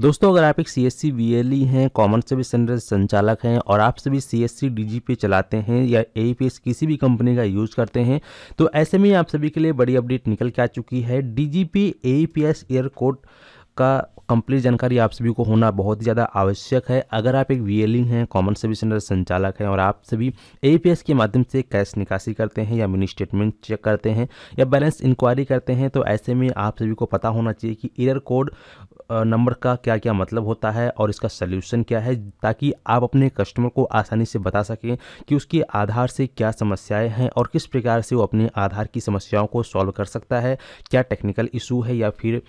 दोस्तों अगर आप एक C S C V L E हैं कॉमन सर्विस सेंटर संचालक हैं और आप सभी सी एस सी डी जी चलाते हैं या ए पी एस किसी भी कंपनी का यूज़ करते हैं तो ऐसे में आप सभी के लिए बड़ी अपडेट निकल के आ चुकी है D G P A P S error code का कंप्लीट जानकारी आप सभी को होना बहुत ही ज़्यादा आवश्यक है अगर आप एक वी e हैं कॉमन सर्विस सेंटर संचालक हैं और आप सभी ए के माध्यम से कैश निकासी करते हैं या मिनी स्टेटमेंट चेक करते हैं या बैलेंस इंक्वायरी करते हैं तो ऐसे में आप सभी को पता होना चाहिए कि एयर कोड नंबर का क्या क्या मतलब होता है और इसका सल्यूशन क्या है ताकि आप अपने कस्टमर को आसानी से बता सकें कि उसके आधार से क्या समस्याएं हैं और किस प्रकार से वो अपने आधार की समस्याओं को सॉल्व कर सकता है क्या टेक्निकल इशू है या फिर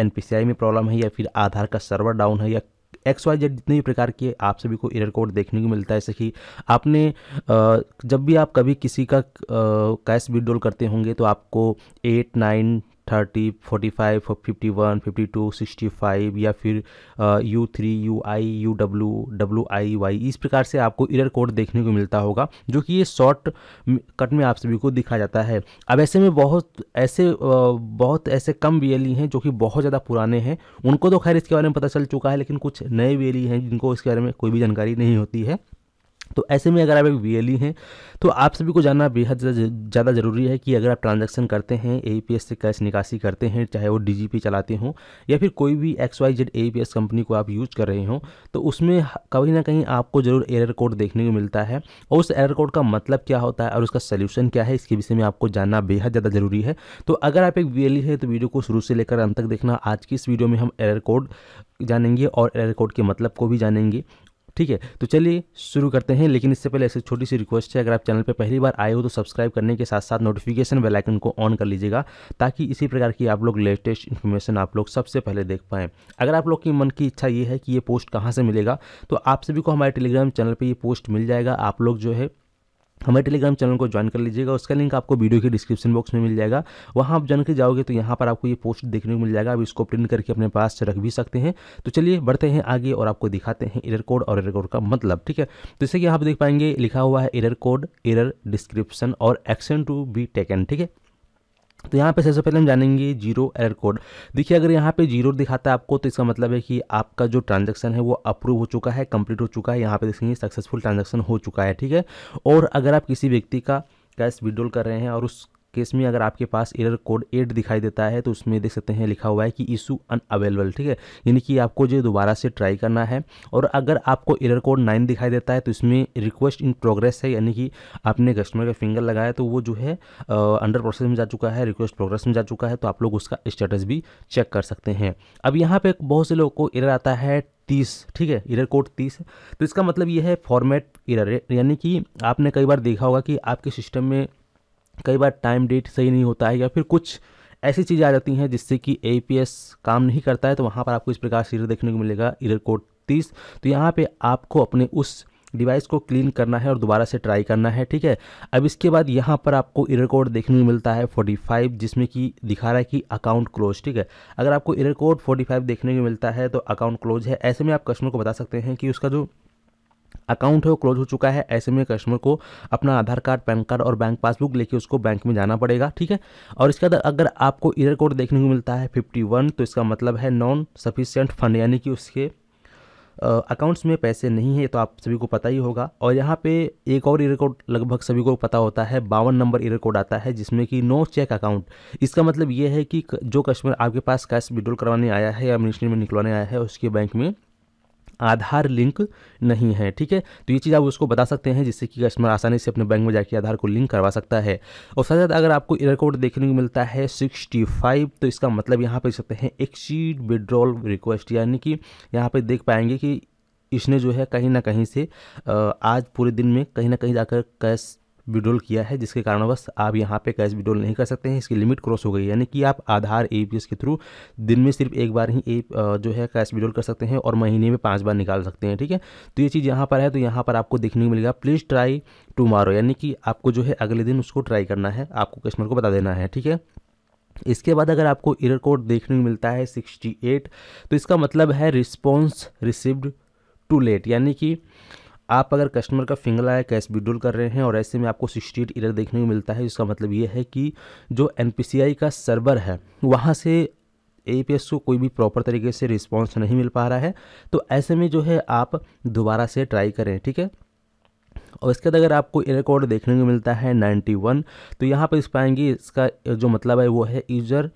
एन में प्रॉब्लम है या फिर आधार का सर्वर डाउन है या एक्स वाई जेड जितने भी प्रकार के आप सभी को एरर कोड देखने को मिलता है जैसे कि आपने जब भी आप कभी किसी का कैश विड्रॉल करते होंगे तो आपको eight nine thirty forty five fifty one fifty two sixty five या फिर U three U I U W W I Y इस प्रकार से आपको इरर कोड देखने को मिलता होगा जो कि ये शॉर्ट कट में आप सभी को दिखा जाता है अब ऐसे में बहुत ऐसे बहुत ऐसे कम वी e हैं जो कि बहुत ज़्यादा पुराने हैं उनको तो खैर इसके बारे में पता चल चुका है लेकिन कुछ नए वी e हैं जिनको इसके बारे में कोई भी जानकारी नहीं होती है तो ऐसे में अगर आप एक वी e हैं तो आप सभी को जानना बेहद ज़्यादा ज़रूरी है कि अगर आप ट्रांजैक्शन करते हैं ए से कैश निकासी करते हैं चाहे वो डी चलाते हों या फिर कोई भी X Y Z A company को आप यूज कर रहे हों तो उसमें कहीं ना कहीं आपको ज़रूर एरर कोड देखने को मिलता है और उस एरर कोड का मतलब क्या होता है और उसका सोल्यूशन क्या है इसके विषय में आपको जानना बेहद ज़्यादा ज़रूरी है तो अगर आप एक वी e है तो वीडियो को शुरू से लेकर अंत तक देखना आज की इस वीडियो में हम एरर कोड जानेंगे और एरर कोड के मतलब को भी जानेंगे ठीक है तो चलिए शुरू करते हैं लेकिन इससे पहले ऐसे छोटी सी रिक्वेस्ट है अगर आप चैनल पर पहली बार आए हो तो सब्सक्राइब करने के साथ साथ नोटिफिकेशन बेलाइकन को ऑन कर लीजिएगा ताकि इसी प्रकार की आप लोग लेटेस्ट इन्फॉर्मेशन आप लोग सबसे पहले देख पाएँ अगर आप लोग की मन की इच्छा ये है कि ये पोस्ट कहाँ से मिलेगा तो आप सभी को हमारे टेलीग्राम चैनल पर ये पोस्ट मिल जाएगा आप लोग जो है हमारे टेलीग्राम चैनल को ज्वाइन कर लीजिएगा उसका लिंक आपको वीडियो के डिस्क्रिप्शन बॉक्स में मिल जाएगा वहाँ आप जानकर जाओगे तो यहाँ पर आपको ये पोस्ट देखने को मिल जाएगा आप इसको प्रिंट करके अपने पास रख भी सकते हैं तो चलिए बढ़ते हैं आगे और आपको दिखाते हैं एरर कोड और एरर कोड का मतलब ठीक है तो जैसे कि आप देख पाएंगे लिखा हुआ है एरर कोड एरर डिस्क्रिप्शन और एक्शन टू बी टेकन ठीक है तो यहाँ पे सबसे पहले हम जानेंगे जीरो एरर कोड देखिए अगर यहाँ पे जीरो दिखाता है आपको तो इसका मतलब है कि आपका जो ट्रांजैक्शन है वो अप्रूव हो चुका है कंप्लीट हो चुका है यहाँ पे देखेंगे सक्सेसफुल ट्रांजैक्शन हो चुका है ठीक है और अगर आप किसी व्यक्ति का कैश विड्रॉल कर रहे हैं और उस केस में अगर आपके पास एरर कोड एट दिखाई देता है तो उसमें देख सकते हैं लिखा हुआ है कि इशू अनअवेलेबल ठीक है यानी कि आपको जो दोबारा से ट्राई करना है और अगर आपको एरर कोड नाइन दिखाई देता है तो इसमें रिक्वेस्ट इन प्रोग्रेस है यानी कि आपने कस्टमर का फिंगर लगाया तो वो जो है अंडर प्रोसेस में जा चुका है रिक्वेस्ट प्रोग्रेस में जा चुका है तो आप लोग उसका स्टेटस भी चेक कर सकते हैं अब यहाँ पर बहुत से लोगों को एरर आता है तीस ठीक है इरर कोड तीस तो इसका मतलब ये है फॉर्मेट इरर यानी कि आपने कई बार देखा होगा कि आपके सिस्टम में कई बार टाइम डेट सही नहीं होता है या फिर कुछ ऐसी चीज़ें आ जाती हैं जिससे कि ए काम नहीं करता है तो वहाँ पर आपको इस प्रकार से देखने को मिलेगा इरर कोड तीस तो यहाँ पे आपको अपने उस डिवाइस को क्लीन करना है और दोबारा से ट्राई करना है ठीक है अब इसके बाद यहाँ पर आपको इरर कोड देखने को मिलता है 45 जिसमें कि दिखा रहा है कि अकाउंट क्लोज ठीक है अगर आपको इरर कोड 45 देखने को मिलता है तो अकाउंट क्लोज है ऐसे में आप कस्टमर को बता सकते हैं कि उसका जो अकाउंट है वो क्लोज हो चुका है ऐसे e में कस्टमर को अपना आधार कार्ड पैन कार्ड और बैंक पासबुक लेके उसको बैंक में जाना पड़ेगा ठीक है और इसके बाद अगर आपको ईयर कोड देखने को मिलता है फिफ्टी वन तो इसका मतलब है नॉन सफिशियंट फंड यानी कि उसके अकाउंट्स में पैसे नहीं है तो आप सभी को पता ही होगा और यहाँ पे एक और ईयर कोड लगभग सभी को पता होता है बावन नंबर ईयर कोड आता है जिसमें कि नो चेक अकाउंट इसका मतलब ये है कि जो कस्टमर आपके पास कैश विड्रॉल करवाने आया है या मिनिस्ट्री में निकलवाने आया है उसके बैंक में आधार लिंक नहीं है ठीक है तो ये चीज़ आप उसको बता सकते हैं जिससे कि कस्टमर आसानी से अपने बैंक में जाकर आधार को लिंक करवा सकता है और साथ साथ अगर आपको एयर कोड देखने को मिलता है सिक्सटी फाइव तो इसका मतलब यहाँ पर सकते हैं एक्सीड विड्रॉल रिक्वेस्ट यानी कि यहाँ पर देख पाएंगे कि इसने जो है कहीं ना कहीं से आज पूरे दिन में कहीं ना कहीं जाकर कैश विड्रोल किया है जिसके कारणवश आप यहाँ पे कैश विड्रोल नहीं कर सकते हैं इसकी लिमिट क्रॉस हो गई यानी कि आप आधार ए के थ्रू दिन में सिर्फ एक बार ही ए जो है कैश विड्रोल कर सकते हैं और महीने में पाँच बार निकाल सकते हैं ठीक है तो ये चीज़ यहाँ पर है तो यहाँ पर आपको देखने को मिलेगा प्लीज़ ट्राई टुमारो यानी कि आपको जो है अगले दिन उसको ट्राई करना है आपको कस्टमर को बता देना है ठीक है इसके बाद अगर आपको इरर कोड देखने को मिलता है 68 तो इसका मतलब है रिस्पॉन्स रिसिव्ड टू लेट यानी कि आप अगर कस्टमर का फिंगर लाया कैश विड्रोल कर रहे हैं और ऐसे में आपको सिक्सटी एट देखने को मिलता है इसका मतलब ये है कि जो एन का सर्वर है वहाँ से ए को कोई भी प्रॉपर तरीके से रिस्पॉन्स नहीं मिल पा रहा है तो ऐसे में जो है आप दोबारा से ट्राई करें ठीक है और इसके बाद अगर आपको एयर देखने को मिलता है 91 तो यहाँ पर इस पाएंगे इसका जो मतलब है वो है यूजर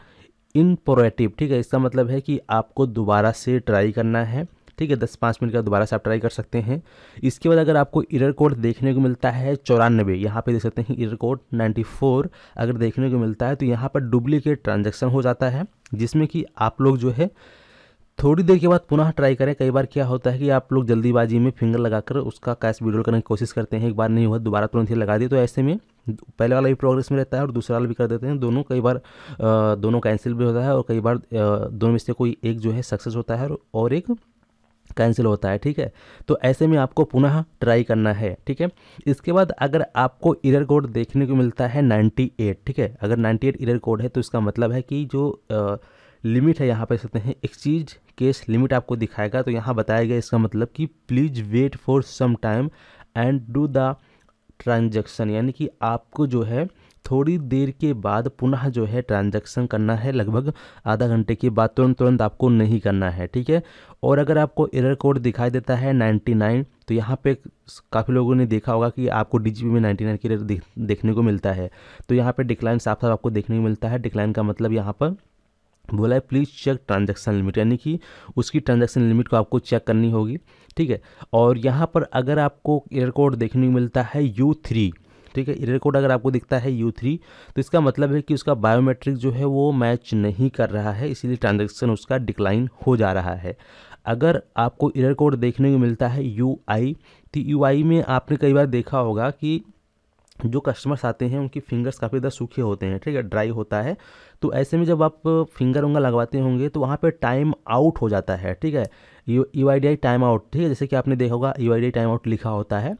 इनपोरेटिव ठीक है इसका मतलब है कि आपको दोबारा से ट्राई करना है ठीक है दस पाँच मिनट का दोबारा से आप ट्राई कर सकते हैं इसके बाद अगर आपको इरर कोड देखने को मिलता है चौरानबे यहाँ पे देख सकते हैं इरर कोड 94 अगर देखने को मिलता है तो यहाँ पर डुप्लीकेट ट्रांजेक्शन हो जाता है जिसमें कि आप लोग जो है थोड़ी देर के बाद पुनः ट्राई करें कई बार क्या होता है कि आप लोग जल्दीबाजी में फिंगर लगाकर उसका कैश विड्रॉल करने की कोशिश करते हैं एक बार नहीं हुआ दोबारा तुरंत ही लगा दिए तो ऐसे में पहले वाला भी प्रोग्रेस में रहता है और दूसरा वाला भी कर देते हैं दोनों कई बार दोनों कैंसिल भी होता है और कई बार दोनों में से कोई एक जो है सक्सेस होता है और एक कैंसिल होता है ठीक है तो ऐसे में आपको पुनः ट्राई करना है ठीक है इसके बाद अगर आपको इरर कोड देखने को मिलता है 98 ठीक है अगर 98 इरर कोड है तो इसका मतलब है कि जो आ, लिमिट है यहाँ पर सकते हैं एक्सचेंज केस लिमिट आपको दिखाएगा तो यहाँ बताया गया इसका मतलब कि please wait for some time and do the transaction यानी कि आपको जो है थोड़ी देर के बाद पुनः जो है ट्रांजैक्शन करना है लगभग आधा घंटे के बाद तुरंत तुरंत आपको नहीं करना है ठीक है और अगर आपको एरर कोड दिखाई देता है 99 तो यहाँ पे काफ़ी लोगों ने देखा होगा कि आपको डी में नाइन्टी नाइन की रेट देखने को मिलता है तो यहाँ पे डिक्लाइन साफ साफ आपको देखने को मिलता है डिक्लाइन का मतलब यहाँ पर बोला है प्लीज़ चेक ट्रांजैक्शन लिमिट यानी कि उसकी ट्रांजैक्शन लिमिट को आपको चेक करनी होगी ठीक है और यहाँ पर अगर आपको एयर कोड देखने को मिलता है यू थ्री ठीक है एरर कोड अगर आपको दिखता है यू थ्री तो इसका मतलब है कि उसका बायोमेट्रिक जो है वो मैच नहीं कर रहा है इसीलिए ट्रांजेक्शन उसका डिक्लाइन हो जा रहा है अगर आपको इरर कोड देखने को मिलता है यू आई तो यू आई में आपने कई बार देखा होगा कि जो कस्टमर्स आते हैं उनकी फिंगर्स काफ़ी ज़्यादा सूखे होते हैं ठीक है ड्राई होता है तो ऐसे में जब आप फिंगर उंगा लगवाते होंगे तो वहाँ पे टाइम आउट हो जाता है ठीक है यू आई टाइम आउट ठीक है जैसे कि आपने देखा होगा यू आई टाइम आउट लिखा होता है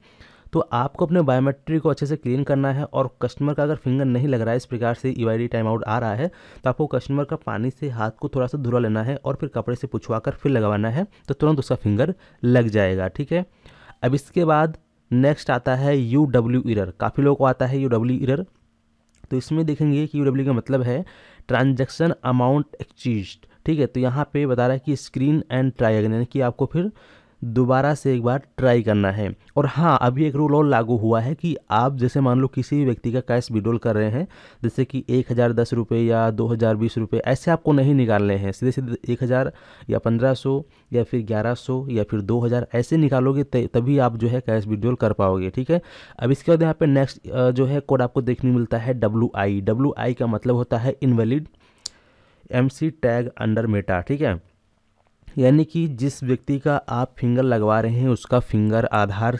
तो आपको अपने बायोमेट्रिक को अच्छे से क्लीन करना है और कस्टमर का अगर फिंगर नहीं लग रहा है इस प्रकार से ई आई टाइम आउट आ रहा है तो आपको कस्टमर का पानी से हाथ को थोड़ा सा धुला लेना है और फिर कपड़े से पुछवा कर फिर लगवाना है तो तुरंत उसका फिंगर लग जाएगा ठीक है अब इसके बाद नेक्स्ट आता है यू डब्ल्यू इरर काफ़ी लोगों को आता है यू डब्ल्यू इरर तो इसमें देखेंगे कि यू डब्ल्यू का मतलब है ट्रांजैक्शन अमाउंट एक्सचीज ठीक है तो यहाँ पे बता रहा है कि स्क्रीन एंड ट्राई अगेन यानी कि आपको फिर दोबारा से एक बार ट्राई करना है और हाँ अभी एक रूल और लागू हुआ है कि आप जैसे मान लो किसी भी व्यक्ति का कैश विड्रोल कर रहे हैं जैसे कि एक हज़ार दस रुपये या दो हज़ार बीस रुपये ऐसे आपको नहीं निकालने हैं सीधे सीधे एक हज़ार या पंद्रह सौ या फिर ग्यारह सौ या फिर दो हज़ार ऐसे निकालोगे तभी आप जो है कैश विड्रोल कर पाओगे ठीक है अब इसके बाद यहाँ पर नेक्स्ट जो है कोड आपको देखने मिलता है डब्लू आई डब्लू आई का मतलब होता है invalid M C tag under meta ठीक है यानी कि जिस व्यक्ति का आप फिंगर लगवा रहे हैं उसका फिंगर आधार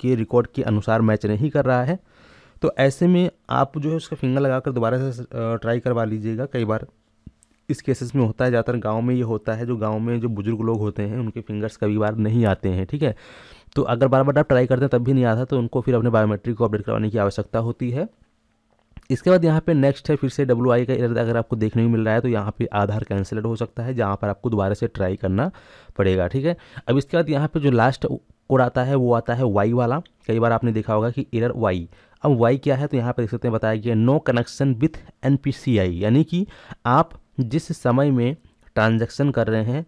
के रिकॉर्ड के अनुसार मैच नहीं कर रहा है तो ऐसे में आप जो है उसका फिंगर लगा कर दोबारा से ट्राई करवा लीजिएगा कई बार इस केसेस में होता है ज़्यादातर गांव में ये होता है जो गांव में जो बुज़ुर्ग लोग होते हैं उनके फिंगर्स कभी बार नहीं आते हैं ठीक है तो अगर बार बार आप ट्राई करते हैं तब भी नहीं आता तो उनको फिर अपने बायोमेट्रिक को अपडेट करवाने की आवश्यकता होती है इसके बाद यहाँ पे नेक्स्ट है फिर से डब्ल्यू आई का एरर अगर आपको देखने को मिल रहा है तो यहाँ पे आधार कैंसिलड हो सकता है जहाँ पर आपको दोबारा से ट्राई करना पड़ेगा ठीक है अब इसके बाद यहाँ पे जो लास्ट कोड आता है वो आता है वाई वाला कई बार आपने देखा होगा कि एरर वाई अब वाई क्या है तो यहाँ पर देख सकते हैं बताया गया नो कनेक्शन विथ एन यानी कि आप जिस समय में ट्रांजेक्शन कर रहे हैं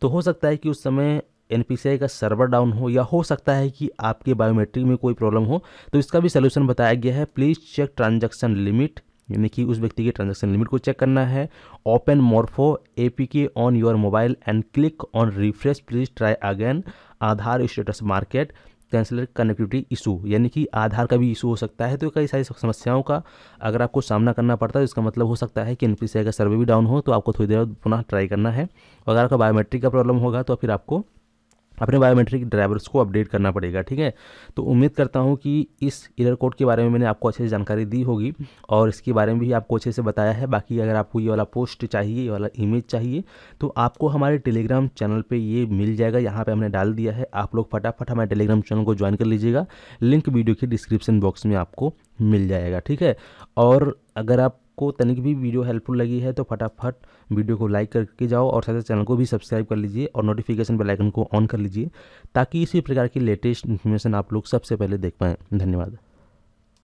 तो हो सकता है कि उस समय एन का सर्वर डाउन हो या हो सकता है कि आपके बायोमेट्रिक में कोई प्रॉब्लम हो तो इसका भी सोल्यूशन बताया गया है प्लीज़ चेक ट्रांजेक्शन लिमिट यानी कि उस व्यक्ति के ट्रांजैक्शन लिमिट को चेक करना है open Morpho APK on your mobile and click on refresh please try again Aadhaar status market canceller connectivity issue यानी कि आधार का भी इशू हो सकता है तो कई सारी समस्याओं का अगर आपको सामना करना पड़ता है तो इसका मतलब हो सकता है कि एन का सर्वे भी डाउन हो तो आपको थोड़ी देर पुनः ट्राई करना है और अगर आपका बायोमेट्रिक का प्रॉब्लम होगा तो फिर आपको अपने बायोमेट्रिक ड्राइवर्स को अपडेट करना पड़ेगा ठीक है तो उम्मीद करता हूँ कि इस एरर कोड के बारे में मैंने आपको अच्छे से जानकारी दी होगी और इसके बारे में भी आपको अच्छे से बताया है बाकी अगर आपको ये वाला पोस्ट चाहिए ये वाला इमेज चाहिए तो आपको हमारे टेलीग्राम चैनल पे ये मिल जाएगा यहाँ पर हमने डाल दिया है आप लोग फटाफट हमारे टेलीग्राम चैनल को ज्वाइन कर लीजिएगा लिंक वीडियो के डिस्क्रिप्शन बॉक्स में आपको मिल जाएगा ठीक है और अगर आप आपको तनिक भी वीडियो हेल्पफुल लगी है तो फटाफट वीडियो को लाइक करके जाओ और साथ ही चैनल को भी सब्सक्राइब कर लीजिए और नोटिफिकेशन बेल आइकन को ऑन कर लीजिए ताकि इसी प्रकार की लेटेस्ट इन्फॉर्मेशन आप लोग सबसे पहले देख पाएँ धन्यवाद